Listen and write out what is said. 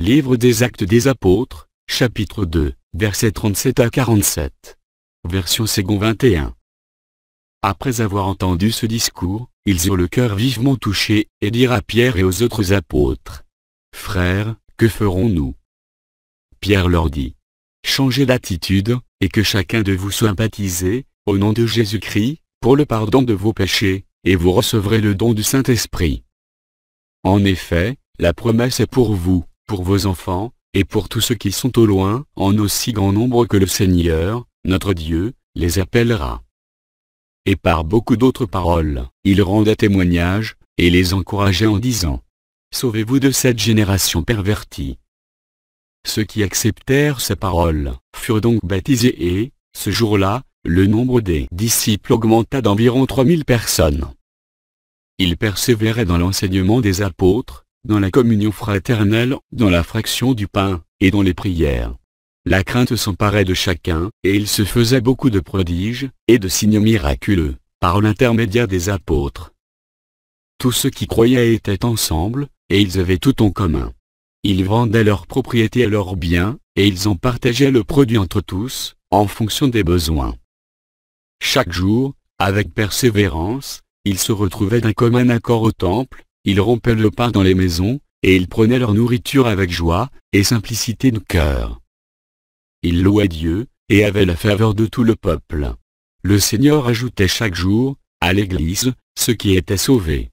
Livre des Actes des Apôtres, chapitre 2, versets 37 à 47. Version second 21. Après avoir entendu ce discours, ils eurent le cœur vivement touché, et dirent à Pierre et aux autres apôtres. Frères, que ferons-nous Pierre leur dit. Changez d'attitude, et que chacun de vous soit baptisé, au nom de Jésus-Christ, pour le pardon de vos péchés, et vous recevrez le don du Saint-Esprit. En effet, la promesse est pour vous, pour vos enfants, et pour tous ceux qui sont au loin, en aussi grand nombre que le Seigneur, notre Dieu, les appellera. Et par beaucoup d'autres paroles, il rendait témoignage, et les encourageait en disant « Sauvez-vous de cette génération pervertie ». Ceux qui acceptèrent ces paroles, furent donc baptisés et, ce jour-là, le nombre des disciples augmenta d'environ 3000 personnes. Ils persévéraient dans l'enseignement des apôtres, dans la communion fraternelle, dans la fraction du pain, et dans les prières. La crainte s'emparait de chacun, et il se faisait beaucoup de prodiges, et de signes miraculeux, par l'intermédiaire des apôtres. Tous ceux qui croyaient étaient ensemble, et ils avaient tout en commun. Ils vendaient leurs propriétés et leurs biens, et ils en partageaient le produit entre tous, en fonction des besoins. Chaque jour, avec persévérance, ils se retrouvaient d'un commun accord au temple, ils rompaient le pain dans les maisons, et ils prenaient leur nourriture avec joie, et simplicité de cœur. Ils louaient Dieu, et avaient la faveur de tout le peuple. Le Seigneur ajoutait chaque jour, à l'Église, ceux qui étaient sauvés.